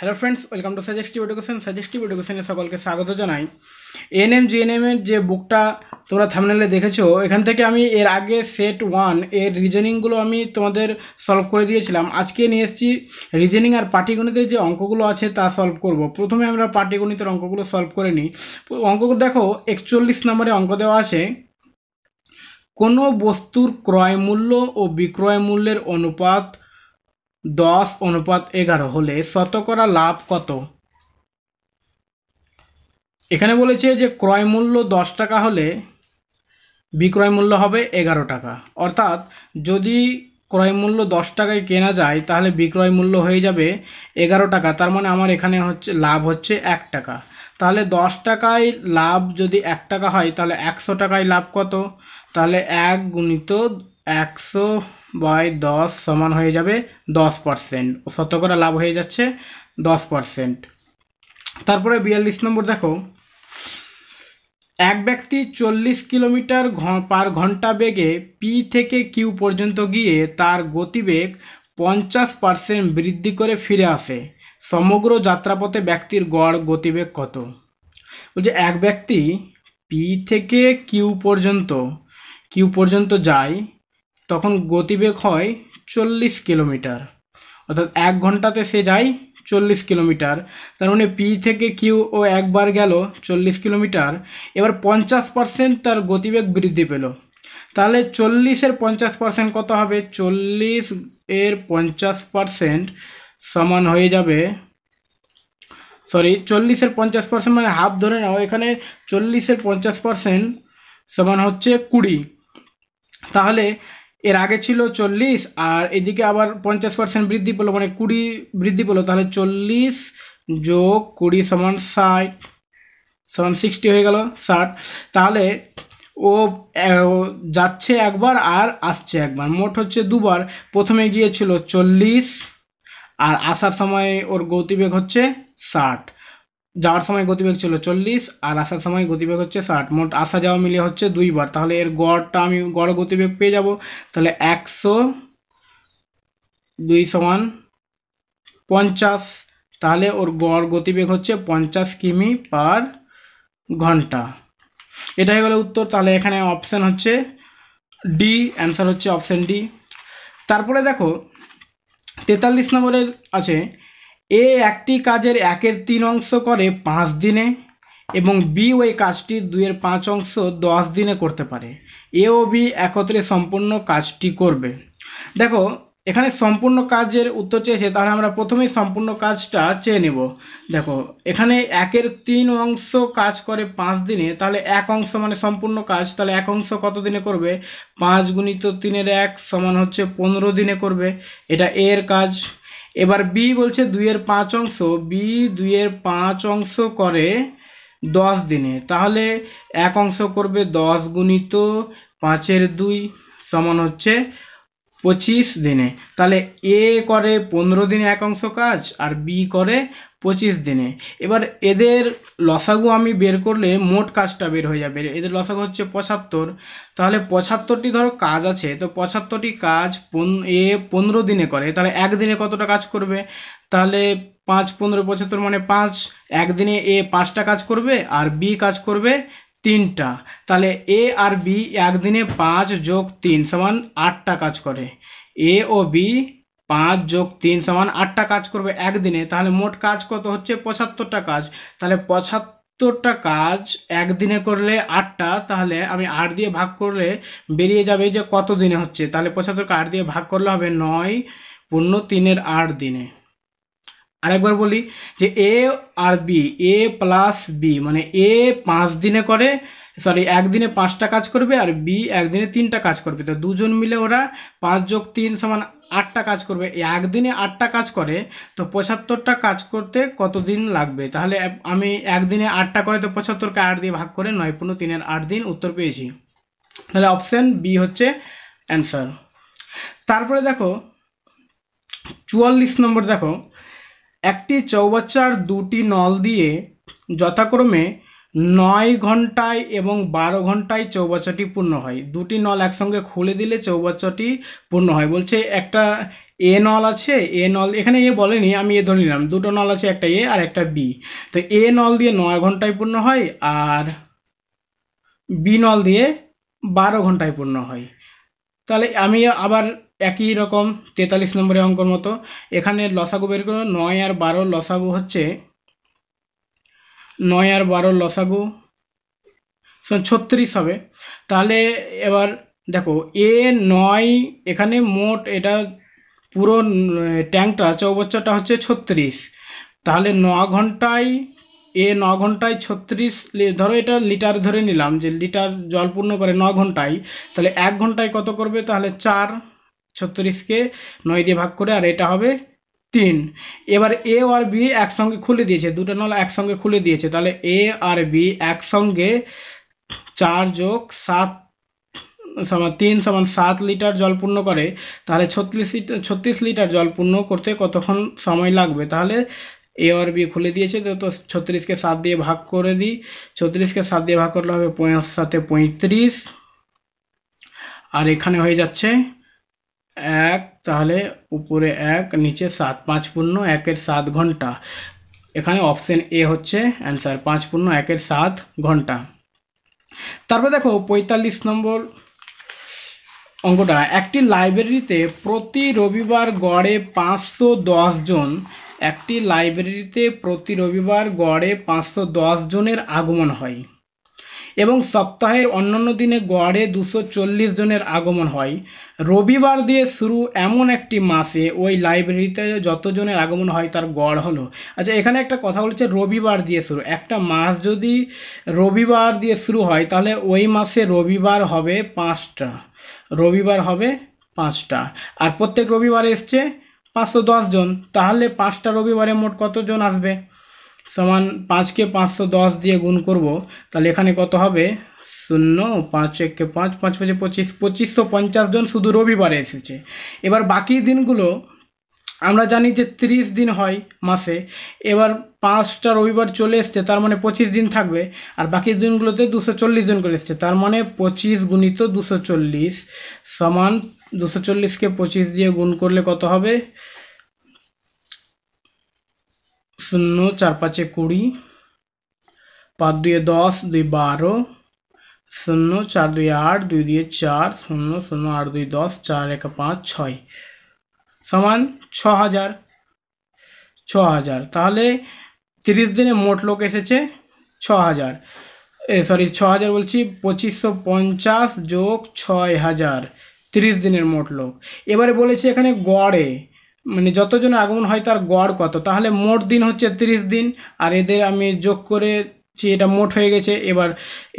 Hello friends welcome to suggestive education suggestive এডুকেশনে সকলকে স্বাগত জানাই এএনএম জিএনএমের যে বুকটা তোমরা থামনেলে দেখেছো এখান থেকে আমি এর আগে সেট ওয়ান এর রিজনিংগুলো আমি তোমাদের সলভ করে দিয়েছিলাম আজকে নিয়ে এসেছি রিজনিং আর পাটিগণিতের যে অঙ্কগুলো আছে তা সলভ করব প্রথমে আমরা পাটিগণিতের অঙ্কগুলো সলভ করে নিই অঙ্কগুলো দেখো একচল্লিশ নম্বরে অঙ্ক দেওয়া আছে কোনো বস্তুর ক্রয় মূল্য ও বিক্রয় মূল্যের অনুপাত দশ অনুপাত এগারো হলে শতকরা লাভ কত এখানে বলেছে যে ক্রয় মূল্য দশ টাকা হলে বিক্রয় মূল্য হবে এগারো টাকা অর্থাৎ যদি ক্রয় মূল্য দশ টাকায় কেনা যায় তাহলে বিক্রয় মূল্য হয়ে যাবে এগারো টাকা তার মানে আমার এখানে হচ্ছে লাভ হচ্ছে এক টাকা তাহলে দশ টাকায় লাভ যদি এক টাকা হয় তাহলে একশো টাকায় লাভ কত তাহলে এক গুণিত একশো বাই দশ সমান হয়ে যাবে দশ পারসেন্ট শতকরা লাভ হয়ে যাচ্ছে দশ পারসেন্ট তারপরে বিয়াল্লিশ নম্বর দেখো এক ব্যক্তি চল্লিশ কিলোমিটার পার ঘন্টা বেগে পি থেকে কিউ পর্যন্ত গিয়ে তার গতিবেগ পঞ্চাশ পার্সেন্ট বৃদ্ধি করে ফিরে আসে সমগ্র যাত্রাপথে ব্যক্তির গড় গতিবেগ কত বলছে এক ব্যক্তি পি থেকে কিউ পর্যন্ত কিউ পর্যন্ত যায় তখন গতিবেগ হয় চল্লিশ কিলোমিটার অর্থাৎ এক ঘন্টাতে সে যায় চল্লিশ কিলোমিটার তার মানে পি থেকে কিউ ও একবার গেল চল্লিশ কিলোমিটার এবার পঞ্চাশ পার্সেন্ট তার গতিবেগ বৃদ্ধি পেল তাহলে চল্লিশের পঞ্চাশ পার্সেন্ট কত হবে চল্লিশ এর পঞ্চাশ পার্সেন্ট সমান হয়ে যাবে সরি চল্লিশের পঞ্চাশ পার্সেন্ট মানে হাফ ধরে নাও এখানে চল্লিশের পঞ্চাশ পার্সেন্ট সমান হচ্ছে কুড়ি তাহলে এর আগে ছিল চল্লিশ আর এদিকে আবার পঞ্চাশ পার্সেন্ট বৃদ্ধি পেলো মানে কুড়ি বৃদ্ধি পেলো তাহলে চল্লিশ যোগ কুড়ি সমান ষাট সমান সিক্সটি হয়ে গেল ষাট তাহলে ও যাচ্ছে একবার আর আসছে একবার মোট হচ্ছে দুবার প্রথমে গিয়েছিল চল্লিশ আর আসার সময় ওর গতিবেগ হচ্ছে ষাট যাওয়ার সময় গতিবেগ ছিল চল্লিশ আর আসার সময় গতিবেগ হচ্ছে ষাট মোট আসা যাওয়া মিলিয়ে হচ্ছে দুইবার তাহলে এর গড়টা আমি গড় গতিবেগ পেয়ে যাব তাহলে একশো দুই সমান পঞ্চাশ তাহলে ওর গড় গতিবেগ হচ্ছে পঞ্চাশ কিমি পার ঘন্টা এটা হয়ে গেল উত্তর তাহলে এখানে অপশান হচ্ছে ডি অ্যান্সার হচ্ছে অপশান ডি তারপরে দেখো তেতাল্লিশ নম্বরের আছে এ একটি কাজের একের তিন অংশ করে পাঁচ দিনে এবং বি ওই কাজটির দুইয়ের পাঁচ অংশ দশ দিনে করতে পারে এ ও বি একত্রে সম্পূর্ণ কাজটি করবে দেখো এখানে সম্পূর্ণ কাজের উত্তর চেয়েছে তাহলে আমরা প্রথমেই সম্পূর্ণ কাজটা চেয়ে নেব দেখো এখানে একের তিন অংশ কাজ করে পাঁচ দিনে তাহলে এক অংশ মানে সম্পূর্ণ কাজ তাহলে এক অংশ কত দিনে করবে পাঁচ গুণিত তিনের এক সমান হচ্ছে পনেরো দিনে করবে এটা এর কাজ এবার বি বলছে দুইয়ের পাঁচ অংশ বি দুইয়ের পাঁচ অংশ করে দশ দিনে তাহলে এক অংশ করবে দশ গুণিত পাঁচের দুই সমান হচ্ছে পঁচিশ দিনে তাহলে এ করে পনেরো দিনে এক অংশ কাজ আর বি করে পঁচিশ দিনে এবার এদের লসাগু আমি বের করলে মোট কাজটা বের হয়ে যাবে এদের লসাগু হচ্ছে পঁচাত্তর তাহলে পঁচাত্তরটি ধরো কাজ আছে তো পঁচাত্তরটি কাজ এ পনেরো দিনে করে তাহলে একদিনে কতটা কাজ করবে তাহলে পাঁচ পনেরো পঁচাত্তর মানে পাঁচ একদিনে এ পাঁচটা কাজ করবে আর বি কাজ করবে তিনটা তাহলে এ আর বি একদিনে পাঁচ যোগ তিন সমান আটটা কাজ করে এ ও বি পাঁচ যোগ তিন সমান আটটা কাজ করবে একদিনে তাহলে মোট কাজ কত হচ্ছে পঁচাত্তরটা কাজ তাহলে পঁচাত্তর সত্তরটা কাজ একদিনে করলে আটটা তাহলে আমি আট দিয়ে ভাগ করলে বেরিয়ে যাবে যে কত দিনে হচ্ছে তাহলে পঁচাত্তরকে আট দিয়ে ভাগ করলে হবে নয় পূর্ণ তিনের আট দিনে আরেকবার বলি যে এ আর বি এ প্লাস বি মানে এ পাঁচ দিনে করে সরি একদিনে পাঁচটা কাজ করবে আর বি একদিনে তিনটা কাজ করবে তো দুজন মিলে ওরা পাঁচ যোগ তিন সমান আটটা কাজ করবে একদিনে আটটা কাজ করে তো পঁচাত্তরটা কাজ করতে কতদিন লাগবে তাহলে আমি একদিনে আটটা করে তো পঁচাত্তরকে আট দিয়ে ভাগ করে নয় পনেরো তিনের আট দিন উত্তর পেয়েছি তাহলে অপশান বি হচ্ছে অ্যান্সার তারপরে দেখো চুয়াল্লিশ নম্বর দেখো একটি চৌবাচ্চার দুটি নল দিয়ে যথাক্রমে নয় ঘন্টায় এবং বারো ঘন্টায় চৌবাচ্চাটি পূর্ণ হয় দুটি নল একসঙ্গে খুলে দিলে চৌবাচ্চাটি পূর্ণ হয় বলছে একটা এ নল আছে এ নল এখানে এ বলেনি আমি এ ধরে নিলাম দুটো নল আছে একটা এ আর একটা বি তো এ নল দিয়ে নয় ঘন্টায় পূর্ণ হয় আর বি নল দিয়ে বারো ঘন্টায় পূর্ণ হয় তাহলে আমি আবার একই রকম তেতাল্লিশ নম্বরের অঙ্কর মতো এখানে লসাগু বের করে নয় আর বারো লসাগু হচ্ছে নয় আর বারো লসাগু ছত্রিশ হবে তাহলে এবার দেখো এ নয় এখানে মোট এটা পুরো ট্যাঙ্কটা চৌবচ্চাটা হচ্ছে ছত্রিশ তাহলে ন ঘন্টায় এ ন ঘন্টায় ছত্রিশ ধরো এটা লিটার ধরে নিলাম যে লিটার জল পূর্ণ করে ন ঘন্টায় তাহলে এক ঘন্টায় কত করবে তাহলে চার ছত্রিশকে নয় দিয়ে ভাগ করে আর এটা হবে তিন এবার এ আর বি একসঙ্গে খুলে দিয়েছে দুটো নল একসঙ্গে খুলে দিয়েছে তাহলে এ আর বি একসঙ্গে চার যোগ সাত সমান তিন সমান সাত লিটার জল পূর্ণ করে তাহলে ছত্রিশ লিটার ছত্রিশ লিটার জল পূর্ণ করতে কতক্ষণ সময় লাগবে তাহলে এ আর বি খুলে দিয়েছে তো ছত্রিশকে সাত দিয়ে ভাগ করে দিই ছত্রিশকে সাত দিয়ে ভাগ করলে হবে পঁয়তার সাথে পঁয়ত্রিশ আর এখানে হয়ে যাচ্ছে এক তাহলে উপরে এক নিচে সাত পাঁচ পূর্ণ একের সাত ঘন্টা এখানে অপশন এ হচ্ছে অ্যান্সার পাঁচ পূর্ণ একের সাত ঘন্টা তারপর দেখো পঁয়তাল্লিশ নম্বর অঙ্কটা একটি লাইব্রেরিতে প্রতি রবিবার গড়ে পাঁচশো জন একটি লাইব্রেরিতে প্রতি রবিবার গড়ে পাঁচশো জনের আগমন হয় এবং সপ্তাহের অন্যান্য দিনে গড়ে দুশো চল্লিশ জনের আগমন হয় রবিবার দিয়ে শুরু এমন একটি মাসে ওই লাইব্রেরিতে যতজনের আগমন হয় তার গড় হলো আচ্ছা এখানে একটা কথা বলছে রবিবার দিয়ে শুরু একটা মাস যদি রবিবার দিয়ে শুরু হয় তাহলে ওই মাসে রবিবার হবে পাঁচটা রবিবার হবে পাঁচটা আর প্রত্যেক রবিবার এসছে পাঁচশো জন তাহলে পাঁচটা রবিবারে মোট কতজন আসবে সমান পাঁচকে পাঁচশো দশ দিয়ে গুণ করব তাহলে এখানে কত হবে শূন্য পাঁচ এককে পাঁচ পাঁচ পাঁচে পঁচিশ পঁচিশশো পঞ্চাশ জন শুধু রবিবারে এসেছে এবার বাকি দিনগুলো আমরা জানি যে ত্রিশ দিন হয় মাসে এবার পাঁচটা রবিবার চলে এসছে তার মানে পঁচিশ দিন থাকবে আর বাকি দিনগুলোতে দুশো চল্লিশ জন করে এসছে তার মানে পঁচিশ গুণিত দুশো চল্লিশ সমান দুশো চল্লিশকে পঁচিশ দিয়ে গুণ করলে কত হবে শূন্য চার পাঁচে কুড়ি পাঁচ দুয়ে দশ দুই বারো শূন্য চার দুই আট দুই দুয়ে চার শূন্য শূন্য আট দুই দশ চার এক পাঁচ ছয় সমান ছ হাজার ছ হাজার তাহলে তিরিশ দিনে মোট লোক এসেছে ছ হাজার এ সরি ছ হাজার বলছি পঁচিশশো পঞ্চাশ যোগ ছয় হাজার তিরিশ দিনের মোট লোক এবারে বলেছি এখানে গড়ে মানে যতজন আগমন হয় তার গড় কত তাহলে মোট দিন হচ্ছে তিরিশ দিন আর এদের আমি যোগ করে এটা মোট হয়ে গেছে এবার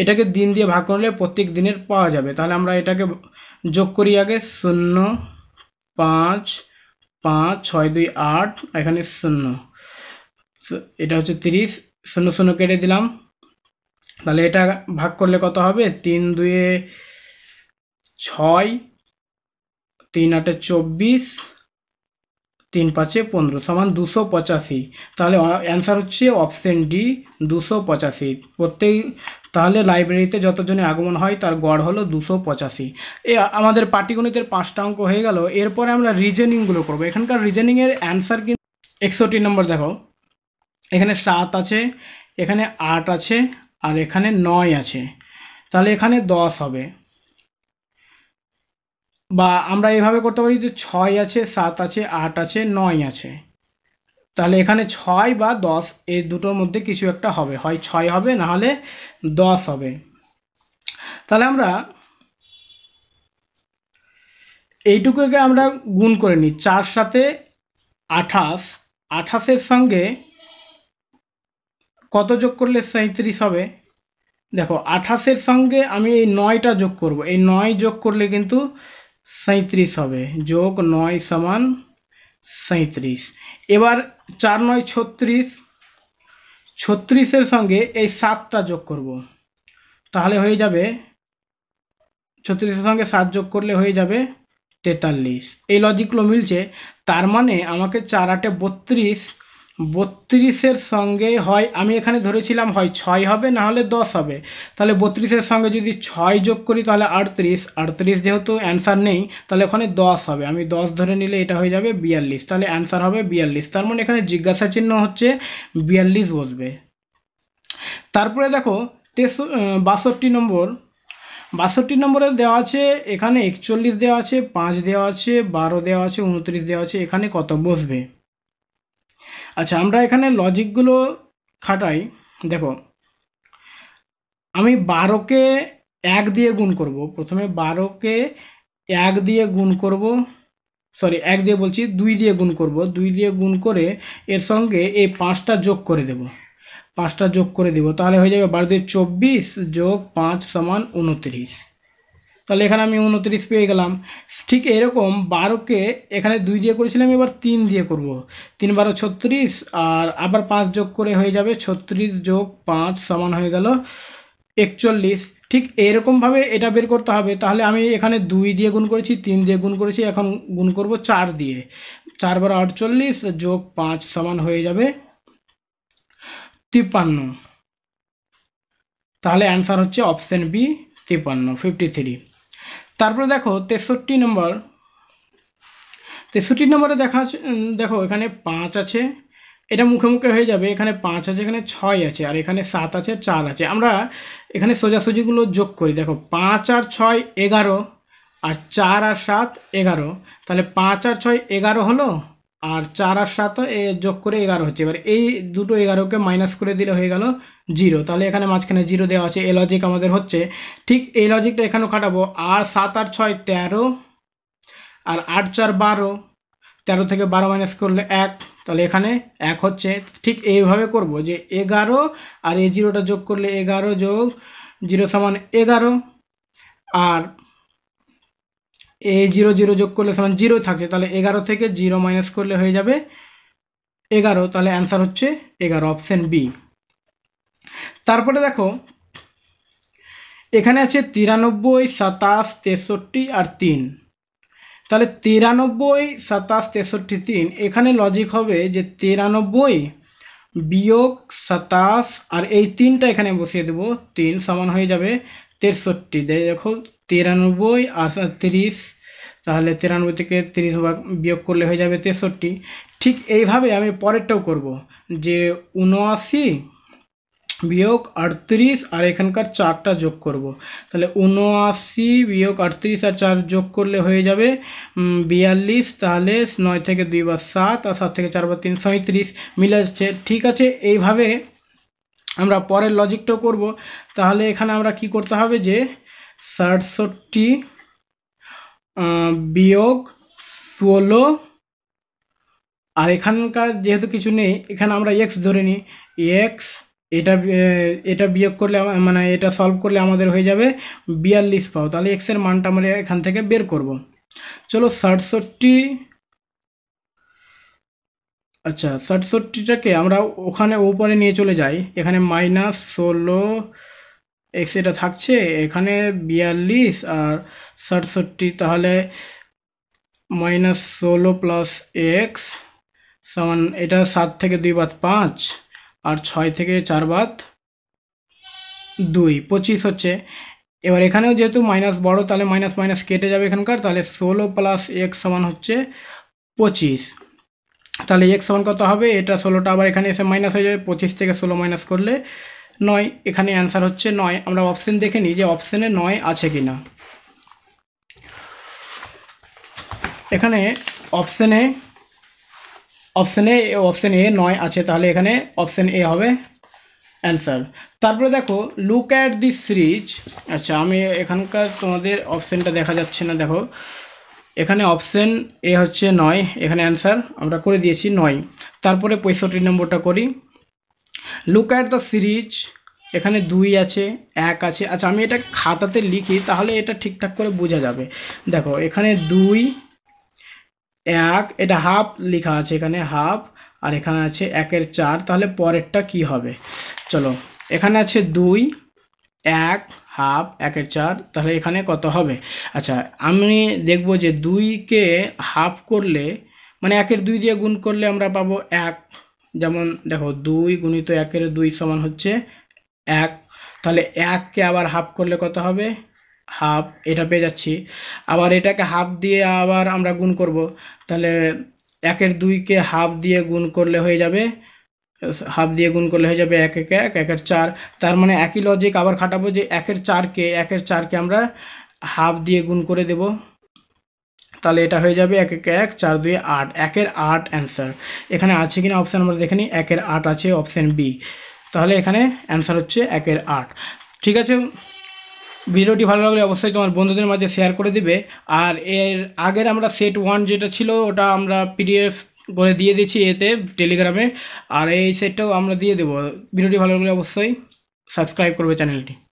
এটাকে দিন দিয়ে ভাগ করলে প্রত্যেক দিনের পাওয়া যাবে তাহলে আমরা এটাকে যোগ করি আগে শূন্য পাঁচ পাঁচ ছয় দুই আট এখানে শূন্য এটা হচ্ছে তিরিশ শূন্য শূন্য কেটে দিলাম তাহলে এটা ভাগ করলে কত হবে তিন দুয়ে ছয় তিন আটে চব্বিশ তিন পাঁচে পনেরো সমান দুশো পঁচাশি তাহলে অ্যান্সার হচ্ছে অপশন ডি দুশো পঁচাশি প্রত্যেক তাহলে লাইব্রেরিতে যতজনে আগমন হয় তার গড় হলো দুশো পঁচাশি এ আমাদের পাটিগণিতের পাঁচটা অঙ্ক হয়ে গেল এরপরে আমরা রিজেনিংগুলো করবো এখানকার রিজেনিংয়ের অ্যান্সার কিন্তু একষট্টি নম্বর দেখো এখানে সাত আছে এখানে আট আছে আর এখানে নয় আছে তাহলে এখানে দশ হবে বা আমরা এভাবে করতে পারি যে ছয় আছে সাত আছে আট আছে নয় আছে তাহলে এখানে ছয় বা দশ এই দুটোর মধ্যে কিছু একটা হবে হয় ছয় হবে না হলে দশ হবে তাহলে আমরা এইটুকুকে আমরা গুণ করে নিই চার সাথে আঠাশ আঠাশের সঙ্গে কত যোগ করলে সাঁত্রিশ হবে দেখো আঠাশের সঙ্গে আমি এই নয়টা যোগ করব এই নয় যোগ করলে কিন্তু সাঁত্রিশ হবে যোগ নয় সমান সাঁত্রিশ এবার চার নয় ছত্রিশ ছত্রিশের সঙ্গে এই সাতটা যোগ করব তাহলে হয়ে যাবে ছত্রিশের সঙ্গে সাত যোগ করলে হয়ে যাবে তেতাল্লিশ এই লজিকগুলো মিলছে তার মানে আমাকে চার আটে বত্রিশ বত্রিশের সঙ্গে হয় আমি এখানে ধরেছিলাম হয় ছয় হবে না হলে দশ হবে তাহলে বত্রিশের সঙ্গে যদি ছয় যোগ করি তাহলে আটত্রিশ আটত্রিশ যেহেতু অ্যান্সার নেই তাহলে ওখানে দশ হবে আমি দশ ধরে নিলে এটা হয়ে যাবে বিয়াল্লিশ তাহলে অ্যান্সার হবে বিয়াল্লিশ তার মানে এখানে জিজ্ঞাসা চিহ্ন হচ্ছে বিয়াল্লিশ বসবে তারপরে দেখো তেস বাষট্টি নম্বর বাষট্টি নম্বরে দেওয়া আছে এখানে একচল্লিশ দেওয়া আছে পাঁচ দেওয়া আছে বারো দেওয়া আছে উনত্রিশ দেওয়া আছে এখানে কত বসবে আচ্ছা আমরা এখানে লজিকগুলো খাটাই দেখো আমি বারোকে এক দিয়ে গুণ করব প্রথমে বারোকে এক দিয়ে গুণ করব সরি এক দিয়ে বলছি দুই দিয়ে গুণ করব দুই দিয়ে গুণ করে এর সঙ্গে এই পাঁচটা যোগ করে দেব পাঁচটা যোগ করে দেব তাহলে হয়ে যাবে বারো দিয়ে চব্বিশ যোগ পাঁচ সমান উনত্রিশ তাহলে এখানে আমি উনত্রিশ পেয়ে গেলাম ঠিক এরকম বারোকে এখানে দুই দিয়ে করেছিলাম এবার তিন দিয়ে করব তিন বারো ছত্রিশ আর আবার পাঁচ যোগ করে হয়ে যাবে ছত্রিশ যোগ পাঁচ সমান হয়ে গেল একচল্লিশ ঠিক এরকমভাবে এটা বের করতে হবে তাহলে আমি এখানে দুই দিয়ে গুণ করেছি তিন দিয়ে গুণ করেছি এখন গুণ করব চার দিয়ে চার বারো আটচল্লিশ যোগ পাঁচ সমান হয়ে যাবে তিপ্পান্ন তাহলে অ্যান্সার হচ্ছে অপশান বি তিপ্পান্ন ফিফটি থ্রি তারপরে দেখো তেষট্টি নম্বর তেষট্টি নম্বরে দেখা দেখো এখানে পাঁচ আছে এটা মুখে মুখে হয়ে যাবে এখানে পাঁচ আছে এখানে ছয় আছে আর এখানে সাত আছে চার আছে আমরা এখানে সোজাসুজিগুলো যোগ করি দেখো পাঁচ আর ছয় এগারো আর চার আর সাত এগারো তাহলে পাঁচ আর ছয় এগারো হলো আর চার আর সাত যোগ করে এগারো হচ্ছে এবার এই দুটো এগারোকে মাইনাস করে দিলে হয়ে গেল জিরো তাহলে এখানে মাঝখানে জিরো দেওয়া আছে এই লজিক আমাদের হচ্ছে ঠিক এই লজিকটা এখানেও খাটাবো আর সাত আর ছয় তেরো আর আট চার বারো তেরো থেকে বারো মাইনাস করলে এক তাহলে এখানে এক হচ্ছে ঠিক এইভাবে করব যে এগারো আর এই জিরোটা যোগ করলে এগারো যোগ জিরো সমান এগারো আর এ জিরো জিরো যোগ করলে সমান জিরো থাকছে তাহলে এগারো থেকে জিরো মাইনাস করলে হয়ে যাবে এগারো তাহলে অ্যান্সার হচ্ছে এগারো অপশান বি তারপরে দেখো এখানে আছে তিরানব্বই সাতাশ তেষট্টি আর তিন তাহলে তিরানব্বই সাতাশ তেষট্টি তিন এখানে লজিক হবে যে তিরানব্বই বিয়োগ সাতাশ আর এই তিনটা এখানে বসিয়ে দেবো তিন সমান হয়ে যাবে তেষট্টি দেখো তিরানব্বই আর তিরিশ তাহলে তিরানব্বই থেকে তিরিশ ভাগ বিয়োগ করলে হয়ে যাবে তেষট্টি ঠিক এইভাবে আমি পরেরটাও করব যে উনআশি বিয়োগ আটত্রিশ আর এখানকার চারটা যোগ করব। তাহলে উনআশি বিয়োগ আটত্রিশ আর চার যোগ করলে হয়ে যাবে বিয়াল্লিশ তাহলে নয় থেকে দুই বার সাত আর সাত থেকে চার বার তিন সাঁত্রিশ মিলে যাচ্ছে ঠিক আছে এইভাবে আমরা পরের লজিকটাও করব তাহলে এখানে আমরা কি করতে হবে যে সাতষট্টি বিয়োগ ষোলো আর এখানকার যেহেতু কিছু নেই এখানে আমরা এক্স ধরে নিই এক্স এটা এটা বিয়োগ করলে মানে এটা সলভ করলে আমাদের হয়ে যাবে বিয়াল্লিশ পাও তাহলে এক্সের মানটা আমরা এখান থেকে বের করব চলো সাতষট্টি আচ্ছা সাতষট্টিটাকে আমরা ওখানে উপরে নিয়ে চলে যাই এখানে মাইনাস ষোলো এক্স থাকছে এখানে বিয়াল্লিশ আর ষাটষট্টি তাহলে মাইনাস ষোলো প্লাস এক্স সমান এটা সাত থেকে দুই বাদ পাঁচ আর ছয় থেকে চার বাদ দুই পঁচিশ হচ্ছে এবার এখানেও যেহেতু মাইনাস বড় তাহলে মাইনাস মাইনাস কেটে যাবে এখানকার তাহলে ষোলো প্লাস এক্স সমান হচ্ছে পঁচিশ তাহলে এক্স সমান কত হবে এটা ষোলোটা আবার এখানে এসে মাইনাস হয়ে যাবে পঁচিশ থেকে ষোলো মাইনাস করলে নয় এখানে অ্যান্সার হচ্ছে নয় আমরা অপশন দেখে নিই যে অপশানে নয় আছে কি না এখানে অপশানে অপশানে অপশান এ নয় আছে তাহলে এখানে অপশান এ হবে অ্যান্সার তারপরে দেখো লুক অ্যাট দি সিরিজ আচ্ছা আমি এখানকার তোমাদের অপশানটা দেখা যাচ্ছে না দেখো এখানে অপশান এ হচ্ছে নয় এখানে অ্যান্সার আমরা করে দিয়েছি নয় তারপরে পঁয়ষট্টি নম্বরটা করি লুক অ্যাট দ্য সিরিজ এখানে দুই আছে এক আছে আচ্ছা আমি এটা খাতাতে লিখি তাহলে এটা ঠিকঠাক করে বোঝা যাবে দেখো এখানে দুই এক এটা হাফ লেখা আছে এখানে হাফ আর এখানে আছে একের চার তাহলে পরেরটা কি হবে চলো এখানে আছে দুই এক হাফ একের চার তাহলে এখানে কত হবে আচ্ছা আমি দেখব যে দুইকে হাফ করলে মানে একের দুই দিয়ে গুণ করলে আমরা পাবো এক যেমন দেখো দুই গুণিত একের দুই সমান হচ্ছে এক তাহলে এককে আবার হাফ করলে কত হবে হাফ এটা পেয়ে যাচ্ছি আবার এটাকে হাফ দিয়ে আবার আমরা গুণ করব তাহলে একের দুইকে হাফ দিয়ে গুণ করলে হয়ে যাবে হাফ দিয়ে গুণ করলে হয়ে যাবে এক এক এক একের চার তার মানে একই লজিক আবার খাটাবো যে একের চারকে একের চারকে আমরা হাফ দিয়ে গুণ করে দেবো তাহলে এটা হয়ে যাবে এক এক এক চার দুই আট একের আট অ্যান্সার এখানে আছে কিনা অপশান আমরা দেখে নিই একের আট আছে অপশান বি তাহলে এখানে অ্যান্সার হচ্ছে একের আট ঠিক আছে ভিডিওটি ভালো লাগলে অবশ্যই তোমার বন্ধুদের মাঝে শেয়ার করে দিবে আর এর আগের আমরা সেট ওয়ান যেটা ছিল ওটা আমরা পিডিএফ করে দিয়ে দিচ্ছি এতে টেলিগ্রামে আর এই সেটটাও আমরা দিয়ে দেবো ভিডিওটি ভালো লাগলে অবশ্যই সাবস্ক্রাইব করবে চ্যানেলটি